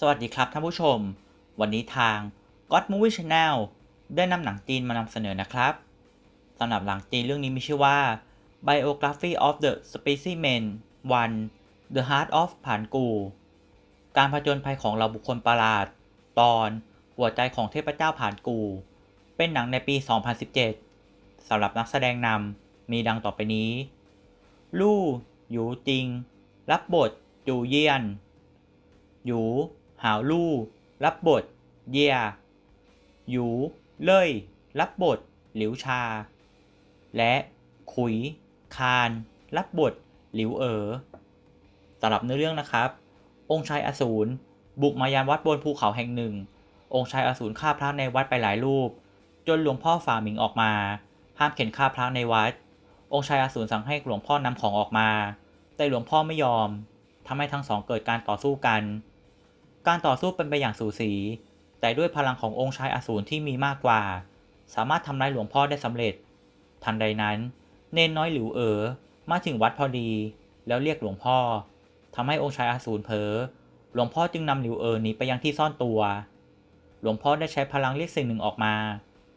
สวัสดีครับท่านผู้ชม วันนี้ทาง God Movie Channel ได้นำหนังจีนมานำเสนอนะครับสำหรับหนังจีนเรื่องนี้มีชื่อว่า Biography of the Specimen 1 The Heart of ผานกู การผจญภัยของเราบุคคลประหลาด ตอนหัวใจของเทพเจ้าผานกู เป็นหนังในปี 2017สำหรับนักแสดงนำมีดังต่อไปนี้ ลู่หยูจิง รับบท จูเยียนหยูหาวลู่รับบท เยียหยูเล่ย รับบท หลิวชา และ ขุย คาน รับบท หลิวเอ๋อสำหรับเนื้อเรื่องนะครับ องค์ชายอสูรบุกมายานวัดบนภูเขาแห่งหนึ่ง องค์ชายอสูรฆ่าพระในวัดไปหลายรูป จนหลวงพ่อฝ่าหมิง ออกมา ห้ามเข็นฆ่าพระในวัด องค์ชายอสูรสั่งให้หลวงพ่อนำของ ออกมา แต่หลวงพ่อไม่ยอม ทำให้ทั้งสองเกิดการต่อสู้กันการต่อสู้เป็นไปอย่างสูสี แต่ด้วยพลังขององค์ชายอสูรที่มีมากกว่า สามารถทำลายหลวงพ่อได้สำเร็จ ทันใดนั้น เนนน้อยหลิวเอ๋อมาถึงวัดพอดี แล้วเรียกหลวงพ่อทำให้องค์ชายอสูรเผลอ หลวงพ่อจึงนำหลิวเอ๋อหนีไปยังที่ซ่อนตัว หลวงพ่อได้ใช้พลังเรียกสิ่งหนึ่งออกมา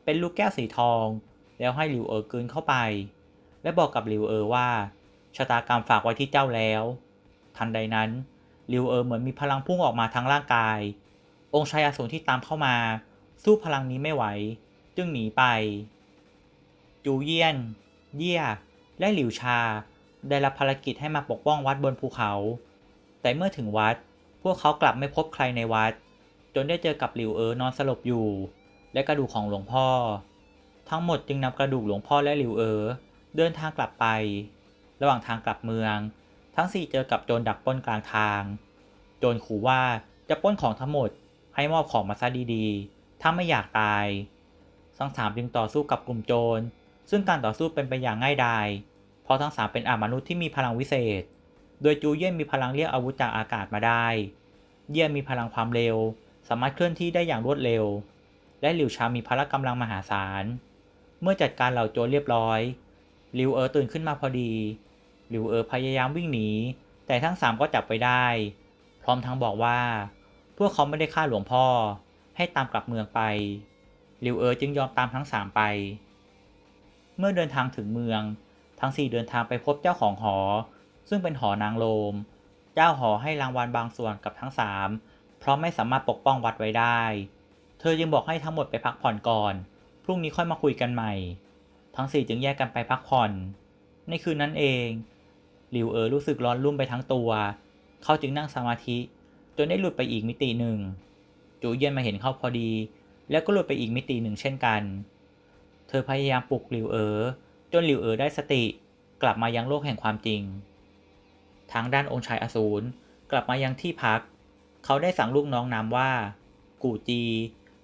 เป็นลูกแก้วสีทอง แล้วให้หลิวเอ๋อกินเข้าไป และบอกกับหลิวเอ๋อว่า ชะตากรรมฝากไว้ที่เจ้าแล้ว ทันใดนั้นลิวเออเหมือนมีพลังพุ่งออกมาทางร่างกาย องค์ชายอสูรที่ตามเข้ามา สู้พลังนี้ไม่ไหวจึงหนีไป จูเยียนเยี่ย และหลิวชา ได้รับภารกิจให้มาปกป้องวัดบนภูเขา แต่เมื่อถึงวัด พวกเขากลับไม่พบใครในวัด จนได้เจอกับหลิวเออนอนสลบอยู่ และกระดูกของหลวงพ่อ ทั้งหมดจึงนำกระดูกหลวงพ่อและหลิวเออเดินทางกลับไป ระหว่างทางกลับเมืองทั้ง4เจอกับโจรดักป้นกลางทาง โจรขู่ว่าจะป้นของทั้งหมด ให้มอบของมาซะดีๆ ถ้าไม่อยากตาย ทั้งสามจึงต่อสู้กับกลุ่มโจร ซึ่งการต่อสู้เป็นไปอย่างง่ายดาย เพราะทั้งสามเป็นอามนุษย์ที่มีพลังวิเศษ โดยจูเยี่ยนมีพลังเรียกอาวุธจากอากาศมาได้ เยี่ยนมีพลังความเร็ว สามารถเคลื่อนที่ได้อย่างรวดเร็ว และหลิวชามีพละกำลังมหาศาล เมื่อจัดการเหล่าโจรเรียบร้อย หลิวเอ๋อตื่นขึ้นมาพอดีหลิวเอ๋อพยายามวิ่งหนีแต่ทั้งสามก็จับไปได้ พร้อมทั้งบอกว่า พวกเขาไม่ได้ฆ่าหลวงพ่อ ให้ตามกลับเมืองไปหลิวเอ๋อจึงยอมตามทั้งสามไป เมื่อเดินทางถึงเมือง ทั้งสี่เดินทางไปพบเจ้าของหอ ซึ่งเป็นหอนางโลมเจ้าหอให้รางวัลบางส่วนกับทั้งสามเพราะไม่สามารถปกป้องวัดไว้ได้ เธอจึงบอกให้ทั้งหมดไปพักผ่อนก่อน พรุ่งนี้ค่อยมาคุยกันใหม่ ทั้งสี่จึงแยกกันไปพักผ่อน ในคืนนั้นเองลิวเออรู้สึกร้อนรุ่มไปทั้งตัว เขาจึงนั่งสมาธิ จนได้หลุดไปอีกมิติหนึ่ง จูเยียนมาเห็นเขาพอดี แล้วก็หลุดไปอีกมิติหนึ่งเช่นกัน เธอพยายามปลุกลิวเออจนลิวเออได้สติ กลับมายังโลกแห่งความจริง ทางด้านองค์ชายอสูร กลับมายังที่พัก เขาได้สั่งลูกน้องน้ำว่า กูจี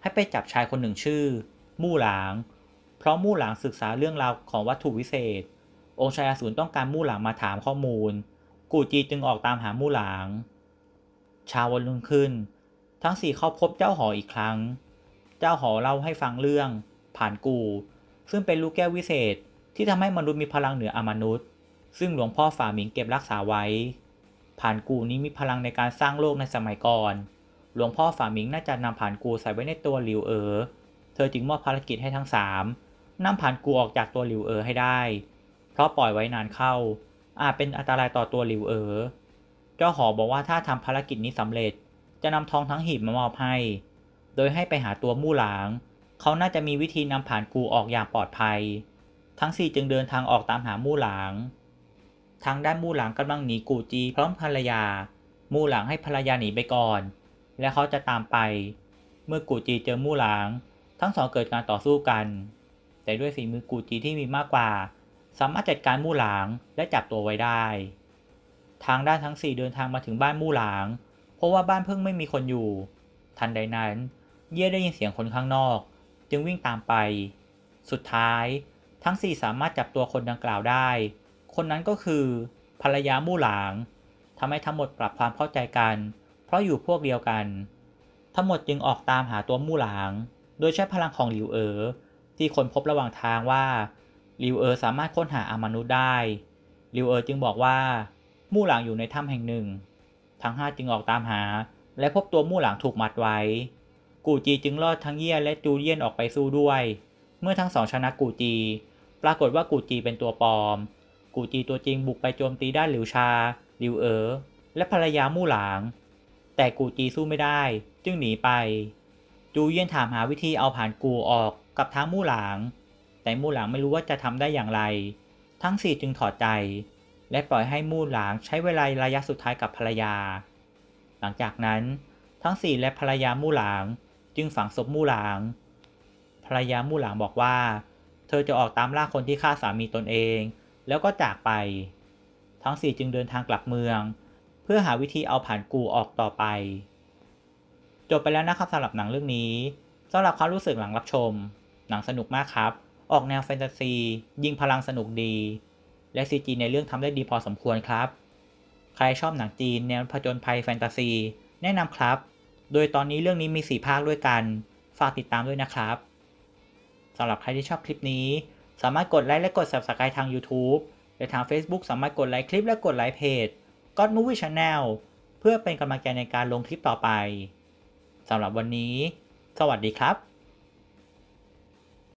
ให้ไปจับชายคนหนึ่งชื่อ มู่หลางเพราะมู่หลางศึกษาเรื่องราวของวัตถุวิเศษองค์ชายอสูรต้องการมู่หลางมาถามข้อมูล กูจีจึงออกตามหามู่หลางชาวันรุ่งขึ้น ทั้งสี่เข้าพบเจ้าหออีกครั้ง เจ้าหอเล่าให้ฟังเรื่อง ผ่านกูซึ่งเป็นลูกแก้ววิเศษที่ทำให้มนุษย์มีพลังเหนืออมนุษย์ ซึ่งหลวงพ่อฝ่าหมิงเก็บรักษาไว้ ผ่านกูนี้มีพลังในการสร้างโลกในสมัยก่อน หลวงพ่อฝ่าหมิงน่าจะนำผ่านกูใส่ไว้ในตัวหลิวเอ๋อเธอจึงมอบภารกิจให้ทั้งสาม นำผ่านกูออกจากตัวหลิวเอ๋อให้ได้เพราะปล่อยไว้นานเข้า อาจเป็นอันตรายต่อตัวหลิวเอ๋อ เจ้าหอบอกว่าถ้าทำภารกิจนี้สำเร็จ จะนำทองทั้งหีบมามอบให้ โดยให้ไปหาตัวมู่หลาง เขาน่าจะมีวิธีนำผ่านกูออกอย่างปลอดภัย ทั้งสี่จึงเดินทางออกตามหามู่หลาง ทางด้านมู่หลังกำลังหนี กูจี พร้อมภรรยา มู่หลังให้ภรรยาหนีไปก่อน และเขาจะตามไป เมื่อกูจีเจอมู่หลังทั้งสองเกิดการต่อสู้กัน แต่ด้วยฝีมือกูจีที่มีมากกว่าสามารถจัดการมู่หลางและจับตัวไว้ได้ ทางด้านทั้ง4เดินทางมาถึงบ้านมู่หลาง เพราะว่าบ้านเพิ่งไม่มีคนอยู่ ทันใดนั้น เย่ได้ยินเสียงคนข้างนอก จึงวิ่งตามไป สุดท้าย ทั้ง4สามารถจับตัวคนดังกล่าวได้ คนนั้นก็คือ ภรรยามู่หลางทำให้ทั้งหมดปรับความเข้าใจกัน เพราะอยู่พวกเดียวกัน ทั้งหมดจึงออกตามหาตัวมู่หลาง โดยใช้พลังของหลิวเอ๋อ ที่คนพบระหว่างทางว่าลิวเออร์สามารถค้นหาอามนุษย์ได้ ลิวเออร์จึงบอกว่า มู่หลังอยู่ในถ้ำแห่งหนึ่ง ทั้งห้าจึงออกตามหา และพบตัวมู่หลังถูกมัดไว้ กูจีจึงรอดทั้งเยี่ยและจูเยียนออกไปสู้ด้วย เมื่อทั้งสองชนะกูจี ปรากฏว่ากูจีเป็นตัวปลอม กูจีตัวจริงบุกไปโจมตีด้านหลิวชา ลิวเออและภรรยามู่หลางแต่กูจีสู้ไม่ได้จึงหนีไป จูเยียนถามหาวิธีเอาผ่านกูออกกับท้งมู่หลางแต่มู่หลางไม่รู้ว่าจะทำได้อย่างไร ทั้งสี่จึงถอดใจ และปล่อยให้มู่หลางใช้เวลาระยะสุดท้ายกับภรรยา หลังจากนั้น ทั้งสี่ และภรรยามู่หลางจึงฝังศพมู่หลาง ภรรยามู่หลางบอกว่า เธอจะออกตามล่าคนที่ฆ่าสามีตนเอง แล้วก็จากไป ทั้งสี่จึงเดินทางกลับเมือง เพื่อหาวิธีเอาผ่านกูออกต่อไป จบไปแล้วนะครับสำหรับหนังเรื่องนี้สำหรับความรู้สึกหลังรับชม หนังสนุกมากครับออกแนวแฟนตาซียิงพลังสนุกดี และซีจีในเรื่องทำได้ดีพอสมควรครับ ใครชอบหนังจีนแนวผจญภัยแฟนตาซีแนะนำครับ โดยตอนนี้เรื่องนี้มี 4 ภาคด้วยกันฝากติดตามด้วยนะครับสำหรับใครที่ชอบคลิปนี้ สามารถกดไลค์และกด Subscribe ทาง YouTube และทาง Facebook สามารถกดไลค์คลิปและกดไลค์เพจ God Movie Channel เพื่อเป็นกำลังใจในการลงคลิปต่อไปสำหรับวันนี้ สวัสดีครับ